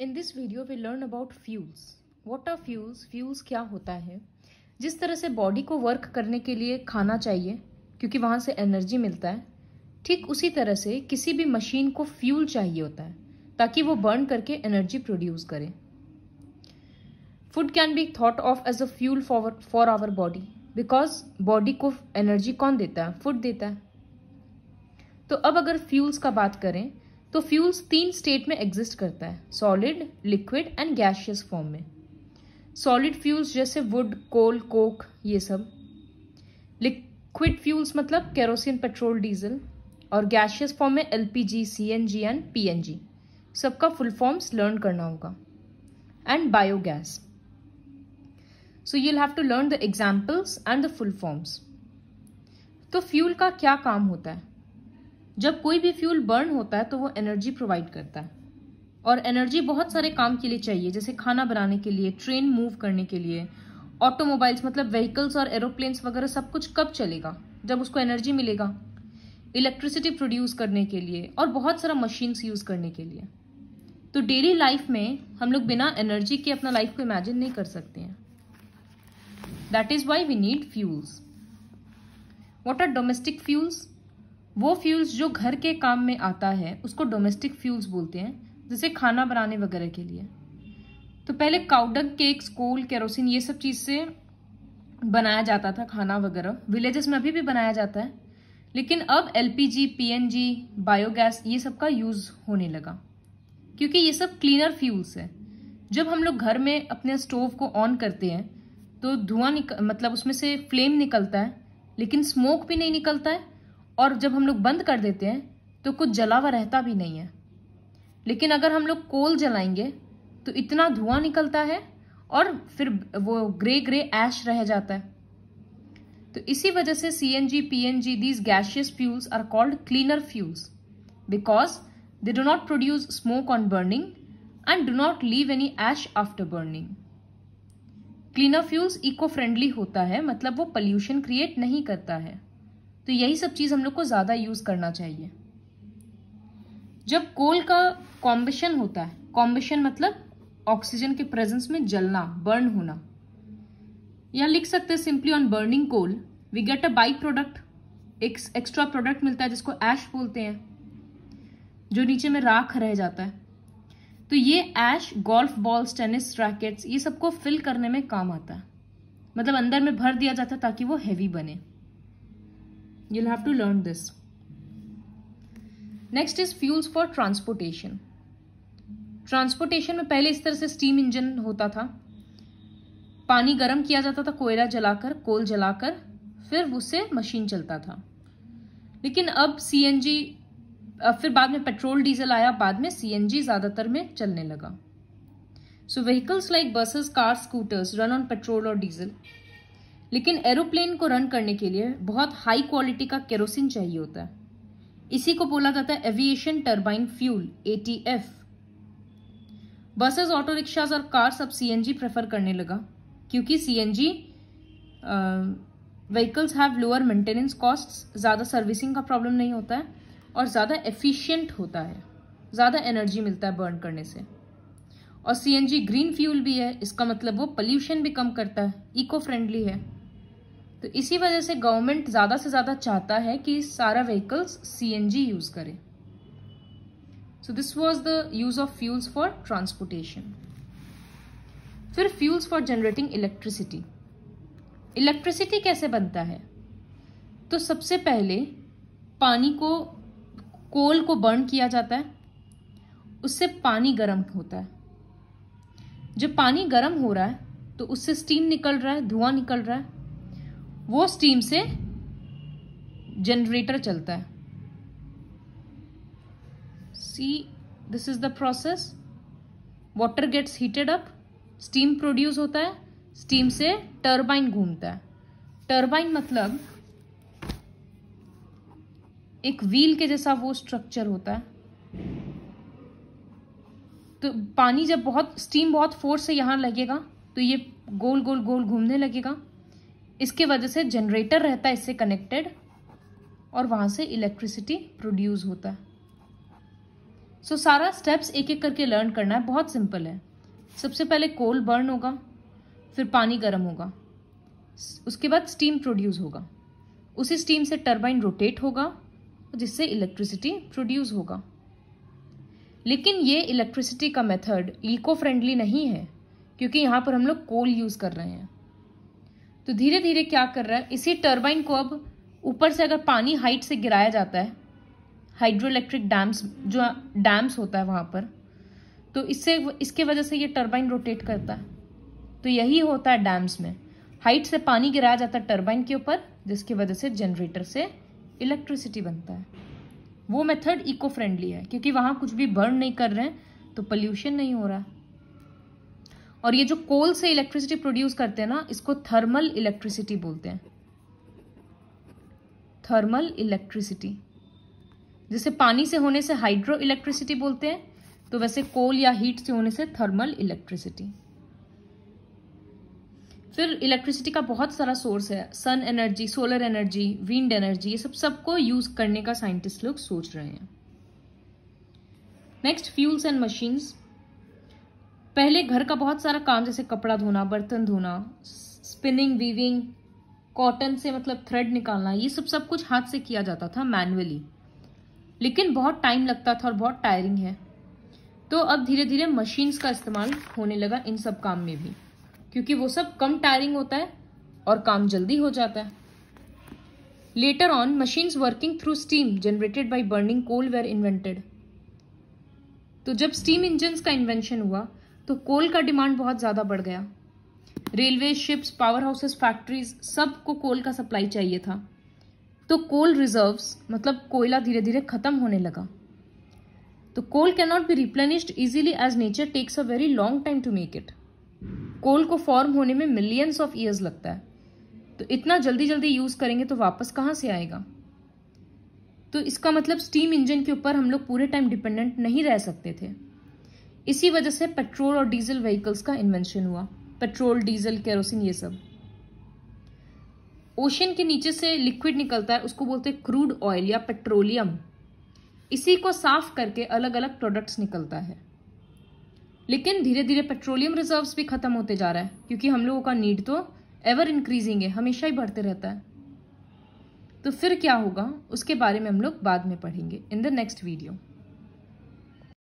in this video we learn about fuels what are fuels fuels क्या होता है जिस तरह से बॉडी को वर्क करने के लिए खाना चाहिए क्योंकि वहाँ से एनर्जी मिलता है ठीक उसी तरह से किसी भी मशीन को फ्यूल चाहिए होता है ताकि वो बर्न करके एनर्जी प्रोड्यूस करे food can be thought of as a fuel for for our body because body को एनर्जी कौन देता है फूड देता है तो अब अगर फ्यूल्स का बात करें तो फ्यूल्स तीन स्टेट में एग्जिस्ट करता है solid liquid and gaseous form में सॉलिड फ्यूल्स जैसे वुड कोल कोक ये सब लिक्विड फ्यूल्स मतलब केरोसिन पेट्रोल डीजल और गैशियस फॉर्म में L P G C N G and P N G सबका फुल फॉर्म्स लर्न करना होगा and biogas so you'll have to learn the examples and the full forms तो fuel का क्या काम होता है जब कोई भी फ्यूल बर्न होता है तो वो एनर्जी प्रोवाइड करता है और एनर्जी बहुत सारे काम के लिए चाहिए जैसे खाना बनाने के लिए ट्रेन मूव करने के लिए ऑटोमोबाइल्स मतलब व्हीकल्स और एरोप्लेन्स वगैरह सब कुछ कब चलेगा जब उसको एनर्जी मिलेगा इलेक्ट्रिसिटी प्रोड्यूस करने के लिए और बहुत सारा मशीन्स यूज़ करने के लिए तो डेली लाइफ में हम लोग बिना एनर्जी के अपना लाइफ को इमेजिन नहीं कर सकते हैं that is why we need fuels what are domestic fuels वो फ्यूल्स जो घर के काम में आता है उसको डोमेस्टिक फ्यूल्स बोलते हैं जैसे खाना बनाने वगैरह के लिए तो पहले काउडंग केक्स कोल केरोसिन ये सब चीज़ से बनाया जाता था खाना वगैरह विलेजेस में अभी भी बनाया जाता है लेकिन अब एलपीजी पीएनजी बायोगैस ये सब का यूज़ होने लगा क्योंकि ये सब क्लीनर फ्यूल्स है जब हम लोग घर में अपने स्टोव को ऑन करते हैं तो धुआं निक मतलब उसमें से फ्लेम निकलता है लेकिन स्मोक भी नहीं निकलता है और जब हम लोग बंद कर देते हैं तो कुछ जला हुआ रहता भी नहीं है लेकिन अगर हम लोग कोल जलाएंगे तो इतना धुआं निकलता है और फिर वो ग्रे ग्रे ऐश रह जाता है तो इसी वजह से C N G P N G these gaseous fuels are called cleaner fuels because they do not produce smoke on burning and do not leave any ash after burning cleaner fuels eco friendly होता है मतलब वो pollution create नहीं करता है तो यही सब चीज़ हम लोग को ज़्यादा यूज़ करना चाहिए जब कोल का कॉम्बिशन होता है कॉम्बिशन मतलब ऑक्सीजन के प्रेजेंस में जलना बर्न होना या लिख सकते हैं simply on burning coal we get a by product एक एक्स्ट्रा प्रोडक्ट मिलता है जिसको ऐश बोलते हैं जो नीचे में राख रह जाता है तो ये ash golf balls tennis rackets ये सबको फिल करने में काम आता है मतलब अंदर में भर दिया जाता है ताकि वो हैवी बने you'll have to learn this next is fuels for transportation transportation में पहले इस तरह से स्टीम इंजन होता था पानी गर्म किया जाता था कोयला जलाकर कोल जलाकर फिर उससे मशीन चलता था लेकिन अब सीएनजी फिर बाद में पेट्रोल डीजल आया बाद में सीएनजी ज़्यादातर में चलने लगा सो vehicles like buses car scooters run on petrol और डीजल लेकिन एरोप्लेन को रन करने के लिए बहुत हाई क्वालिटी का केरोसिन चाहिए होता है इसी को बोला जाता है aviation turbine fuel A T F buses auto rickshaws और कार्स अब जी प्रेफर करने लगा क्योंकि C N G vehicles have lower maintenance cost ज़्यादा सर्विसिंग का प्रॉब्लम नहीं होता है और ज़्यादा एफिशियंट होता है ज़्यादा एनर्जी मिलता है बर्न करने से और C N G green fuel भी है इसका मतलब वो पल्यूशन भी कम करता है इको फ्रेंडली है तो इसी वजह से गवर्नमेंट ज़्यादा से ज़्यादा चाहता है कि सारा व्हीकल्स सीएनजी यूज़ करें so this was the use of fuels for transportation फिर fuels for generating electricity electricity कैसे बनता है तो सबसे पहले पानी को कोल को बर्न किया जाता है उससे पानी गर्म होता है जब पानी गर्म हो रहा है तो उससे स्टीम निकल रहा है धुआं निकल रहा है वो स्टीम से जनरेटर चलता है see this is the process water gets heated up steam produce होता है स्टीम से टर्बाइन घूमता है टर्बाइन मतलब एक व्हील के जैसा वो स्ट्रक्चर होता है तो पानी जब बहुत स्टीम बहुत फोर्स से यहां लगेगा तो ये गोल गोल गोल घूमने लगेगा इसके वजह से जनरेटर रहता है इससे कनेक्टेड और वहाँ से इलेक्ट्रिसिटी प्रोड्यूस होता है सो so, सारा स्टेप्स एक एक करके लर्न करना है बहुत सिंपल है सबसे पहले कोल बर्न होगा फिर पानी गर्म होगा उसके बाद स्टीम प्रोड्यूस होगा उसी स्टीम से टर्बाइन रोटेट होगा जिससे इलेक्ट्रिसिटी प्रोड्यूस होगा लेकिन ये इलेक्ट्रिसिटी का मेथड इको फ्रेंडली नहीं है क्योंकि यहाँ पर हम लोग कोल यूज़ कर रहे हैं तो धीरे धीरे क्या कर रहा है इसी टर्बाइन को अब ऊपर से अगर पानी हाइट से गिराया जाता है हाइड्रो इलेक्ट्रिक डैम्स जो डैम्स होता है वहाँ पर तो इससे इसके वजह से ये टर्बाइन रोटेट करता है तो यही होता है डैम्स में हाइट से पानी गिराया जाता है टर्बाइन के ऊपर जिसकी वजह से जनरेटर से इलेक्ट्रिसिटी बनता है वो मेथड इको फ्रेंडली है क्योंकि वहाँ कुछ भी बर्न नहीं कर रहे हैं तो पल्यूशन नहीं हो रहा और ये जो कोल से इलेक्ट्रिसिटी प्रोड्यूस करते हैं ना इसको थर्मल इलेक्ट्रिसिटी बोलते हैं थर्मल इलेक्ट्रिसिटी जैसे पानी से होने से हाइड्रो इलेक्ट्रिसिटी बोलते हैं तो वैसे कोल या हीट से होने से थर्मल इलेक्ट्रिसिटी फिर इलेक्ट्रिसिटी का बहुत सारा सोर्स है sun energy solar energy wind energy ये सब सबको यूज करने का साइंटिस्ट लोग सोच रहे हैं नेक्स्ट फ्यूल्स एंड मशीन्स पहले घर का बहुत सारा काम जैसे कपड़ा धोना बर्तन धोना स्पिनिंग वीविंग कॉटन से मतलब थ्रेड निकालना ये सब सब कुछ हाथ से किया जाता था मैनुअली लेकिन बहुत टाइम लगता था और बहुत टायरिंग है तो अब धीरे धीरे मशीन्स का इस्तेमाल होने लगा इन सब काम में भी क्योंकि वो सब कम टायरिंग होता है और काम जल्दी हो जाता है later on machines working through steam generated by burning coal were invented तो जब स्टीम इंजन का इन्वेंशन हुआ तो कोल का डिमांड बहुत ज़्यादा बढ़ गया railway ships power houses factories सबको कोल का सप्लाई चाहिए था तो कोल रिजर्व्स मतलब कोयला धीरे धीरे खत्म होने लगा तो coal cannot be replenished easily as nature takes a very long time to make it coal को फॉर्म होने में मिलियंस ऑफ ईयर्स लगता है तो इतना जल्दी जल्दी यूज करेंगे तो वापस कहाँ से आएगा तो इसका मतलब स्टीम इंजन के ऊपर हम लोग पूरे टाइम डिपेंडेंट नहीं रह सकते थे इसी वजह से पेट्रोल और डीजल व्हीकल्स का इन्वेंशन हुआ पेट्रोल डीजल केरोसिन ये सब ओशन के नीचे से लिक्विड निकलता है उसको बोलते हैं क्रूड ऑयल या पेट्रोलियम इसी को साफ करके अलग अलग प्रोडक्ट्स निकलता है लेकिन धीरे धीरे पेट्रोलियम रिजर्व्स भी खत्म होते जा रहा है क्योंकि हम लोगों का नीड तो एवर इंक्रीजिंग है हमेशा ही बढ़ते रहता है तो फिर क्या होगा उसके बारे में हम लोग बाद में पढ़ेंगे इन द नेक्स्ट वीडियो